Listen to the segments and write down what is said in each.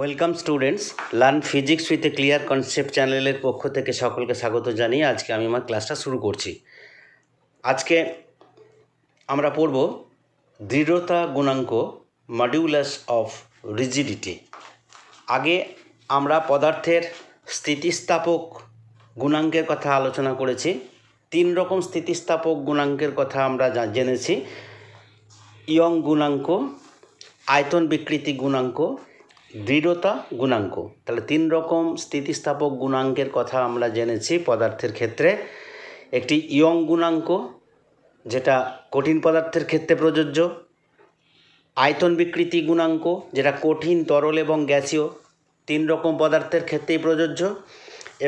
Welcome students learn physics with a clear concept চ্যানেলের পক্ষ থেকে সকলকে স্বাগত জানিয়ে আজকে আমি আমার ক্লাসটা শুরু করছি আজকে আমরা পড়ব দৃঢ়তা গুণাঙ্ক মডিউলাস অফ রিজিডিটি আগে আমরা পদার্থের স্থিতিস্থাপক গুণাঙ্কের কথা আলোচনা করেছি তিন রকম স্থিতিস্থাপক গুণাঙ্কের কথা আমরা জেনেছি ইয়ং গুণাঙ্ক আয়তন বিকৃতি গুণাঙ্ক দৃঢ়তা গুণাঙ্ক তাহলে তিন রকম স্থিতিস্থাপক গুণাঙ্কের কথা আমরা জেনেছি পদার্থের ক্ষেত্রে একটি ইয়ং গুণাঙ্ক যেটা কঠিন পদার্থের ক্ষেত্রে প্রযোজ্য আয়তন বিকৃতি গুণাঙ্ক যেটা কঠিন তরল এবং গ্যাসীয় তিন রকম পদার্থের ক্ষেত্রেই প্রযোজ্য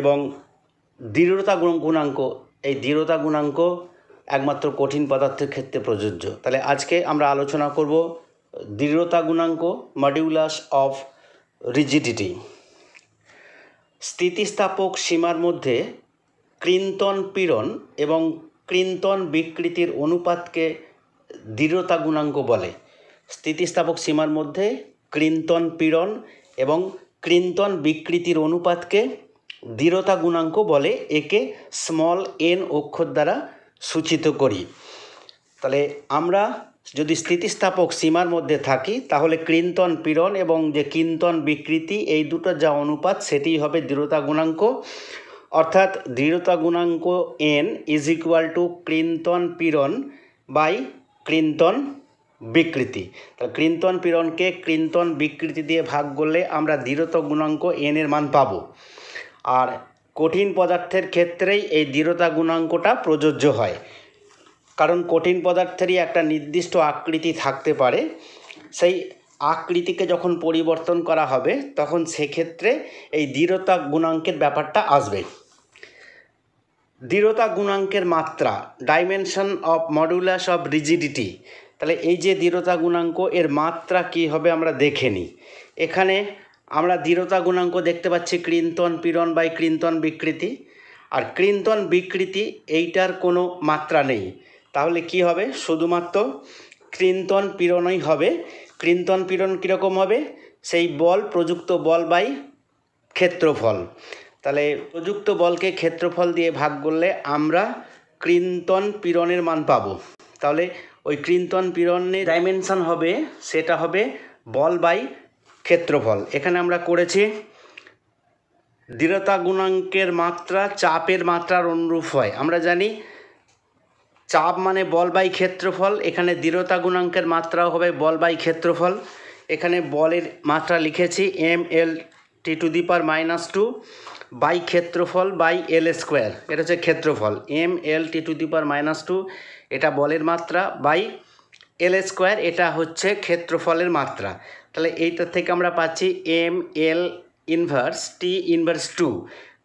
এবং দৃঢ়তা গুণাঙ্ক এই দৃঢ়তা গুণাঙ্ক একমাত্র কঠিন পদার্থের ক্ষেত্রে প্রযোজ্য তাহলে আজকে আমরা আলোচনা করব দৃঢ়তা গুণাঙ্ক মডিউলাস অফ রিজিডিটি স্থিতিস্থাপক সীমার মধ্যে কৃন্তন পীড়ন এবং কৃন্তন বিকৃতির অনুপাতকে দৃঢ়তা গুণাঙ্ক বলে স্থিতিস্থাপক সীমার মধ্যে কৃন্তন পীড়ন এবং কৃন্তন বিকৃতির অনুপাতকে দৃঢ়তা গুণাঙ্ক বলে একে স্মল এন অক্ষর দ্বারা সূচিত করি তাহলে আমরা যদি স্থিতিস্থাপক সীমার মধ্যে থাকি তাহলে কৃন্তন পীড়ন এবং যে কিন্তন বিকৃতি এই দুটোর যা অনুপাত সেটি হবে দৃঢ়তা গুণাঙ্ক অর্থাৎ দৃঢ়তা গুণাঙ্ক এন ইজ ইকুয়াল টু কৃন্তন পীড়ন বাই কৃন্তন বিকৃতি তাহলে কৃন্তন পীড়নকে কৃন্তন বিকৃতি দিয়ে ভাগ করলে আমরা দৃঢ়তা গুণাঙ্ক এন এর মান পাবো আর কঠিন পদার্থের ক্ষেত্রেই এই দৃঢ়তা গুণাঙ্কটা প্রযোজ্য হয় কারণ কঠিন পদার্থেরই একটা নির্দিষ্ট আকৃতি থাকতে পারে সেই আকৃতিকে যখন পরিবর্তন করা হবে তখন সেক্ষেত্রে এই দৃঢ়তা গুণাঙ্কের ব্যাপারটা আসবে দৃঢ়তা গুণাঙ্কের মাত্রা dimension of modulus of rigidity তাহলে এই যে দৃঢ়তা গুণাঙ্ক এর মাত্রা কি হবে আমরা দেখে নিই এখানে আমরা দৃঢ়তা গুণাঙ্ক দেখতে পাচ্ছি ক্রিন্তন পীড়ন বাই ক্রিন্তন বিকৃতি আর ক্রিন্তন বিকৃতি এইটার কোনো মাত্রা নেই তাহলে কি হবে শুধুমাত্র কৃন্তন পীড়নই হবে কৃন্তন পীড়ন কীরকম হবে সেই বল প্রযুক্ত বল বাই ক্ষেত্রফল তাহলে প্রযুক্ত বলকে ক্ষেত্রফল দিয়ে ভাগ করলে আমরা কৃন্তন পীড়নের মান পাবো তাহলে ওই কৃন্তন পীড়নের ডাইমেনশান হবে সেটা হবে বল বাই ক্ষেত্রফল এখানে আমরা করেছি দৃঢ়তা গুণাঙ্কের মাত্রা চাপের মাত্রার অনুরূপ হয় আমরা জানি চাপ মানে বল বাই ক্ষেত্রফল এখানে দৃঢ়তা গুণাঙ্কের মাত্রা হবে বল বাই ক্ষেত্রফল এখানে বলের মাত্রা লিখেছি M L T to the power minus two by ক্ষেত্রফল বাই এল স্কোয়ার এটা হচ্ছে ক্ষেত্রফল M L T to the power minus two এটা বলের মাত্রা বাই এল স্কোয়ার এটা হচ্ছে ক্ষেত্রফলের মাত্রা তাহলে এইটার থেকে আমরা পাচ্ছি M L inverse T inverse two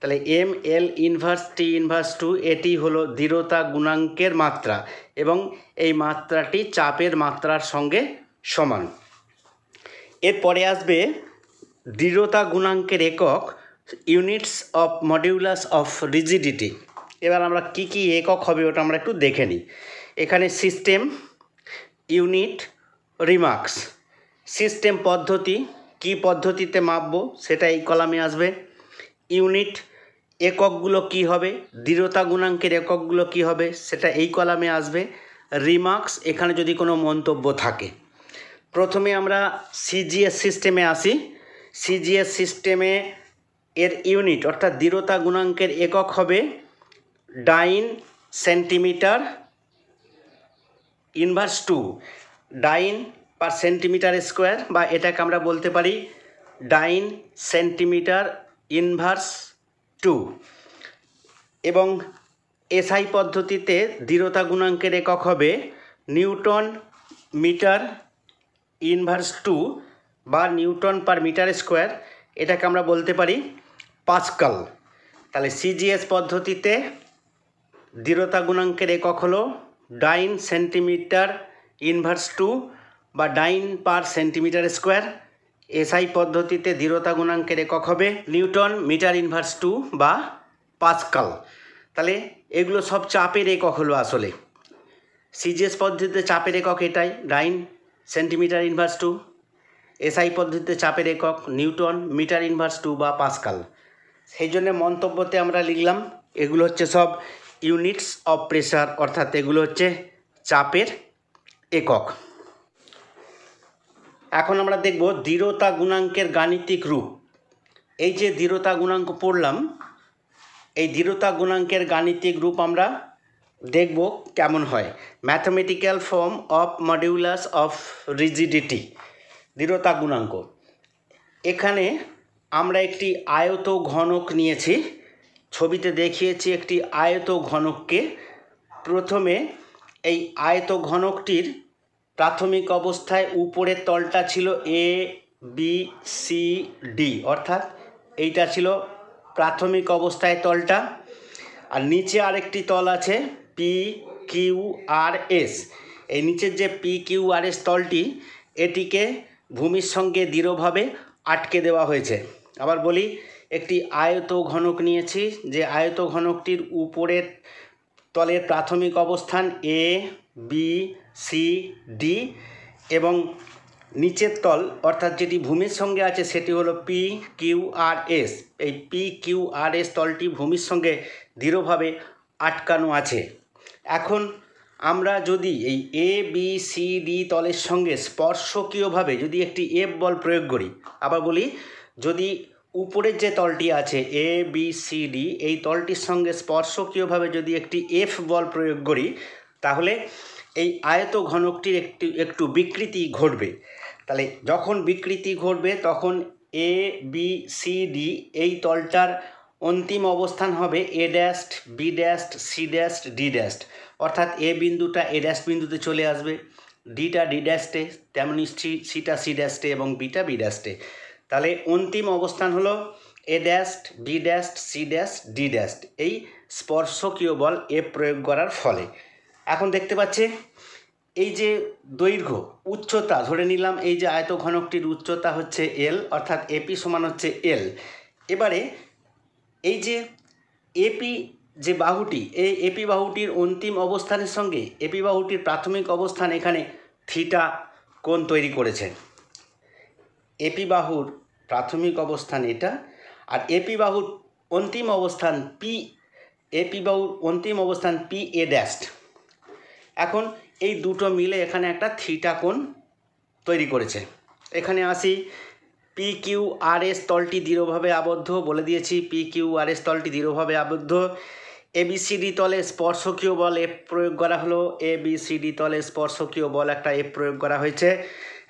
তাহলে M L inverse T inverse two এটি হলো দৃঢ়তা গুণাঙ্কের মাত্রা এবং এই মাত্রাটি চাপের মাত্রার সঙ্গে সমান এরপরে আসবে দৃঢ়তা গুণাঙ্কের একক units of modulus of rigidity এবার আমরা কি কি একক হবে ওটা আমরা একটু দেখে নিই এখানে সিস্টেম ইউনিট রিমার্কস সিস্টেম পদ্ধতি কি পদ্ধতিতে মাপবো সেটা এই কলামে আসবে ইউনিট এককগুলো কি হবে দৃঢ়তা গুণাঙ্কের এককগুলো কি হবে সেটা এই কলামে আসবে রিমার্কস এখানে যদি কোনো মন্তব্য থাকে প্রথমে আমরা সিজিএস সিস্টেমে আসি সিজিএস সিস্টেমে এর ইউনিট অর্থাৎ দৃঢ়তা গুণাঙ্কের একক হবে dyne centimetre inverse two dyne per centimetre square বা এটাকে আমরা বলতে পারি ডাইন সেন্টিমিটার ইনভার্স টু এবং এসআই পদ্ধতিতে দৃঢ়তা গুণাঙ্কের একক হবে নিউটন মিটার ইনভার্স টু বা নিউটন পার মিটার স্কোয়ার এটাকে আমরা বলতে পারি পাঁচকাল তাহলে সিজিএস পদ্ধতিতে দৃঢ়তা গুণাঙ্কের একক হলো ডাইন সেন্টিমিটার ইনভার্স টু বা dyne per centimetre square SI পদ্ধতিতে দৃঢ়তা গুণাঙ্কের একক হবে নিউটন মিটার ইনভার্স টু বা পাঁচকাল তাহলে এগুলো সব চাপের একক হলো আসলে সিজিএস পদ্ধতিতে চাপের একক এটাই dyne centimetre inverse two SI পদ্ধতিতে চাপের একক নিউটন মিটার ইনভার্স টু বা পাঁচকাল সেই জন্য মন্তব্যতে আমরা লিখলাম এগুলো হচ্ছে সব ইউনিটস অফ প্রেশার অর্থাৎ এগুলো হচ্ছে চাপের একক এখন আমরা দেখব দৃঢ়তা গুণাঙ্কের গাণিতিক রূপ এই যে দৃঢ়তা গুণাঙ্ক পড়লাম এই দৃঢ়তা গুণাঙ্কের গাণিতিক রূপ আমরা দেখব কেমন হয় mathematical form of modulus of rigidity দৃঢ়তা গুণাঙ্ক এখানে আমরা একটি আয়ত ঘনক নিয়েছি ছবিতে দেখিয়েছি একটি আয়ত ঘনককে প্রথমে এই আয়ত ঘনকটির প্রাথমিক অবস্থায় উপরের তলটা ছিল এ বি সি ডি অর্থাৎ এইটা ছিল প্রাথমিক অবস্থায় তলটা আর নিচে আরেকটি তল আছে পি কিউ আর এস এই নিচের যে পি কিউ আর এস তলটি এটিকে ভূমির সঙ্গে দৃঢ়ভাবে আটকে দেওয়া হয়েছে আবার বলি একটি আয়ত ঘনক নিয়েছি যে আয়ত ঘনকটির উপরের তলের প্রাথমিক অবস্থান এ বি সি ডি এবং নিচের তল অর্থাৎ যেটি ভূমির সঙ্গে আছে সেটি হলো পি কিউ আর এস এই পি কিউ আর এস তলটি ভূমির সঙ্গে দৃঢ়ভাবে আটকানো আছে এখন আমরা যদি এই এ বি সি ডি তলের সঙ্গে স্পর্শকীয়ভাবে যদি একটি এফ বল প্রয়োগ করি আবার বলি যদি উপরের যে তলটি আছে এ বি সি ডি এই তলটির সঙ্গে স্পর্শকীয়ভাবে যদি একটি এফ বল প্রয়োগ করি তাহলে এই আয়ত ঘনকটির একটি একটু বিকৃতি ঘটবে তাহলে যখন বিকৃতি ঘটবে তখন এ বি সি ডি এই তলটার অন্তিম অবস্থান হবে A dash B dash C dash D dash অর্থাৎ এ বিন্দুটা এ ড্যাস্ট বিন্দুতে চলে আসবে ডিটা ডি ড্যাস্টে তেমনি সিটা সি ড্যাস্টে এবং বিটা বি ড্যাস্টে তাহলে অন্তিম অবস্থান হলো A dash B dash C dash D dash এই স্পর্শকীয় বল এ প্রয়োগ করার ফলে এখন দেখতে পাচ্ছে এই যে দৈর্ঘ্য উচ্চতা ধরে নিলাম এই যে আয়ত ঘনকটির উচ্চতা হচ্ছে এল অর্থাৎ এপি সমান হচ্ছে এল এবারে এই যে এপি যে বাহুটি এই এপি বাহুটির অন্তিম অবস্থানের সঙ্গে এপি বাহুটির প্রাথমিক অবস্থান এখানে থিটা কোন তৈরি করেছে এপি বাহুর প্রাথমিক অবস্থান এটা আর এপি বাহুর অন্তিম অবস্থান পি এপি বাহুর অন্তিম অবস্থান পি এ ড্যাস্ট এখন এই দুটো মিলে এখানে একটা থিটা কোণ তৈরি করেছে এখানে আসি পি কিউ আর এস তলটি দৃঢ়ভাবে আবদ্ধ বলে দিয়েছি পি কিউ আর এস তলটি দৃঢ়ভাবে আবদ্ধ এবিসিডি তলে স্পর্শকীয় বল এ প্রয়োগ করা হলো এবিসিডি তলে স্পর্শকীয় বল একটা এ প্রয়োগ করা হয়েছে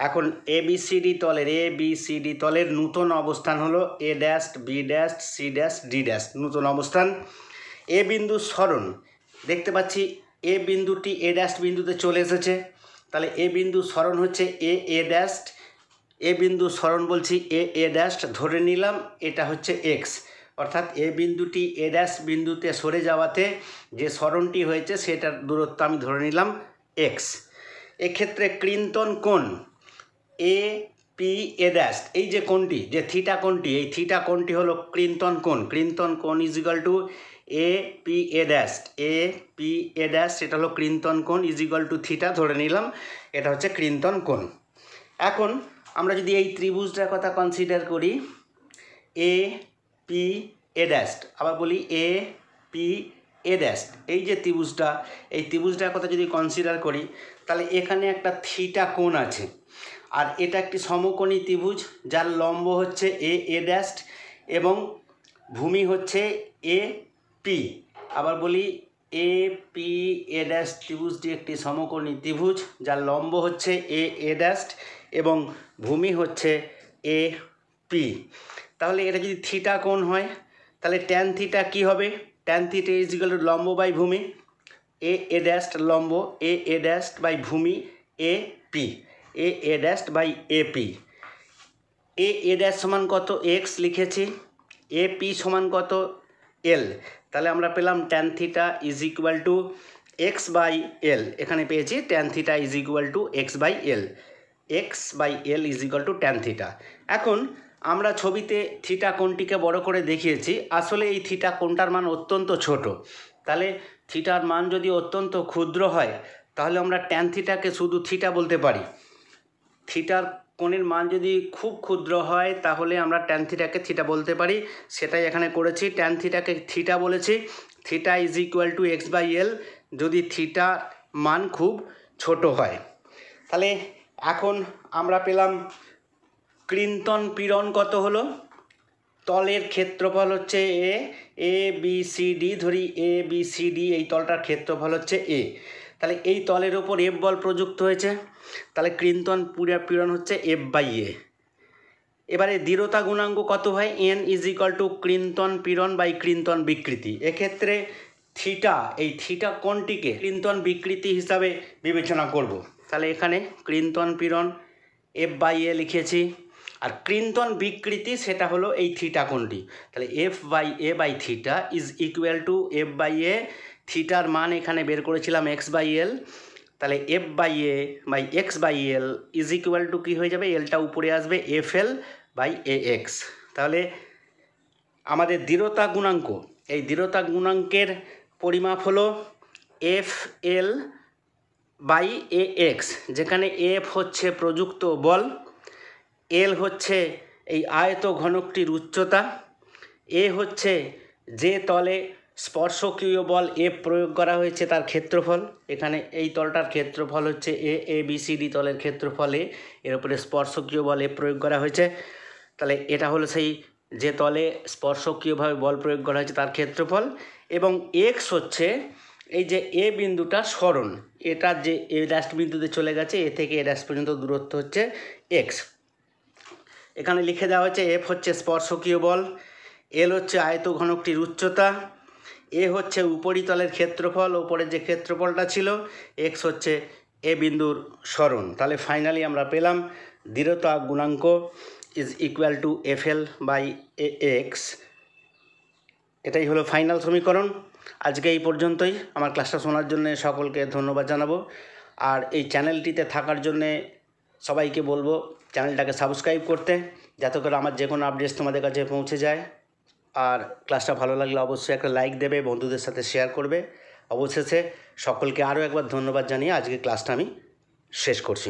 এখন এবিসিডি তলের এ বি সি ডি তলের নূতন অবস্থান হলো A dash B dash C dash D dash নূতন অবস্থান এ বিন্দু স্মরণ দেখতে পাচ্ছি এ বিন্দুটি এ ড্যাশ বিন্দুতে চলে এসেছে তাহলে এ বিন্দু স্মরণ হচ্ছে এ এ ড্যাশ এ বিন্দু স্মরণ বলছি এ এ ড্যাশ ধরে নিলাম এটা হচ্ছে এক্স অর্থাৎ এ বিন্দুটি এ ড্যাশ বিন্দুতে সরে যাওয়াতে যে স্মরণটি হয়েছে সেটার দূরত্ব আমি ধরে নিলাম এক্স এক্ষেত্রে ক্রিন্তন কোন এ পি এ ড্যাশ এই যে কোনটি যে থিটা কোনটি এই থিটা কোনটি হলো ক্রিন্তন কোন ক্রিন্তন কোন is equal to A P A dash A P A dash সেটা হলো কৃন্তন কোণ ইজ ইকুয়াল টু থিটা ধরে নিলাম এটা হচ্ছে কৃন্তন কোণ এখন আমরা যদি এই ত্রিভুজটার কথা কনসিডার করি এ পি এ ড্যাশ আবার বলি এ পি এ ড্যাশ এই যে ত্রিভুজটা এই ত্রিভুজটার কথা যদি কনসিডার করি তাহলে এখানে একটা থিটা কোণ আছে আর এটা একটি সমকোণী ত্রিভুজ যার লম্ব হচ্ছে এ এ ড্যাশ এবং ভূমি হচ্ছে এ পি আবার বলি এ পি এ ড্যাশ ত্রিভুজটি একটি সমকর্ণী ত্রিভুজ যার লম্ব হচ্ছে এ এ ড্যাশ এবং ভূমি হচ্ছে এ পি তাহলে এটা যদি থিটা কোণ হয় তাহলে ট্যান থিটা কী হবে ট্যান থিটা ইজ লম্ব বাই ভূমি এ এ ড্যাশ লম্ব এ এ ড্যাশ বাই ভূমি A P A A dash by A P A A dash সমান কত এক্স লিখেছি এ পি সমান কত এল তাহলে আমরা পেলাম tan theta is equal to x by L এখানে পেয়েছি tan theta is equal to x by L x by L is equal to tan theta এখন আমরা ছবিতে থিটা কোনটিকে বড় করে দেখিয়েছি আসলে এই থিটা কোনটার মান অত্যন্ত ছোট তাহলে থিটার মান যদি অত্যন্ত ক্ষুদ্র হয় তাহলে আমরা ট্যান থিটাকে শুধু থিটা বলতে পারি থিটার কোণের মান যদি খুব ক্ষুদ্র হয় তাহলে আমরা ট্যান থিটাকে থিটা বলতে পারি সেটাই এখানে করেছি ট্যান থিটাকে থিটা বলেছি theta is equal to x by L যদি থিটা মান খুব ছোট হয় তাহলে এখন আমরা পেলাম কৃন্তন পীড়ন কত হলো তলের ক্ষেত্রফল হচ্ছে A A B C D ধরি এ বি সি ডি এই তলটার ক্ষেত্রফল হচ্ছে এ তাহলে এই তলের ওপর এফ বল প্রযুক্ত হয়েছে তাহলে ক্রিন্তন পুরা পীড়ন হচ্ছে এফ বাই এ এবারে দৃঢ়তা গুণাঙ্গ কত হয় এন ইজ ইকাল টু কৃন্তন পীড়ন বাই ক্রিন্তন বিকৃতি এক্ষেত্রে থিটা এই থিটা কোনটিকে ক্রিন্তন বিকৃতি হিসাবে বিবেচনা করব। তাহলে এখানে ক্রিন্তন পীড়ন এফ বাই এ লিখেছি আর ক্রিন্তন বিকৃতি সেটা হলো এই থিটা কোনটি তাহলে F by A by theta is equal to F by A থিটার মান এখানে বের করেছিলাম এক্স বাই এল তাহলে F by A by x by L is equal to কী হয়ে যাবে এলটা উপরে আসবে F L by A x তাহলে আমাদের দৃঢ়তা গুণাঙ্ক এই দৃঢ়তা গুণাঙ্কের পরিমাপ হলো F L by A x যেখানে এফ হচ্ছে প্রযুক্ত বল এল হচ্ছে এই আয়ত ঘনকটির উচ্চতা এ হচ্ছে যে তলে স্পর্শকীয় বল এ প্রয়োগ করা হয়েছে তার ক্ষেত্রফল এখানে এই তলটার ক্ষেত্রফল হচ্ছে A A B C D তলের ক্ষেত্রফল এ এর উপরে স্পর্শকীয় বল এ প্রয়োগ করা হয়েছে তাহলে এটা হলো সেই যে তলে স্পর্শকীয়ভাবে বল প্রয়োগ করা হয়েছে তার ক্ষেত্রফল এবং এক্স হচ্ছে এই যে এ বিন্দুটা সরণ এটা যে এ ড্যাশ বিন্দুতে চলে গেছে এ থেকে এ ড্যাশ পর্যন্ত দূরত্ব হচ্ছে এক্স এখানে লিখে দেওয়া হয়েছে এফ হচ্ছে স্পর্শকীয় বল এল হচ্ছে আয়ত ঘনকটির উচ্চতা এ হচ্ছে উপরিতলের ক্ষেত্রফল ওপরের যে ক্ষেত্রফলটা ছিল এক্স হচ্ছে এ বিন্দুর স্মরণ তাহলে ফাইনালি আমরা পেলাম দৃঢ়তা গুণাঙ্ক is equal to F L by A x এটাই হলো ফাইনাল সমীকরণ আজকে এই পর্যন্তই আমার ক্লাসটা শোনার জন্য সকলকে ধন্যবাদ জানাবো আর এই চ্যানেলটিতে থাকার জন্যে সবাইকে বলবো চ্যানেলটাকে সাবস্ক্রাইব করতে যাতে করে আমার যে কোনো আপডেটস তোমাদের কাছে পৌঁছে যায় আর ক্লাসটা ভালো লাগলে অবশ্যই একটা লাইক দেবে বন্ধুদের সাথে শেয়ার করবে অবশেষে সকলকে আরও একবার ধন্যবাদ জানিয়ে আজকে ক্লাসটা আমি শেষ করছি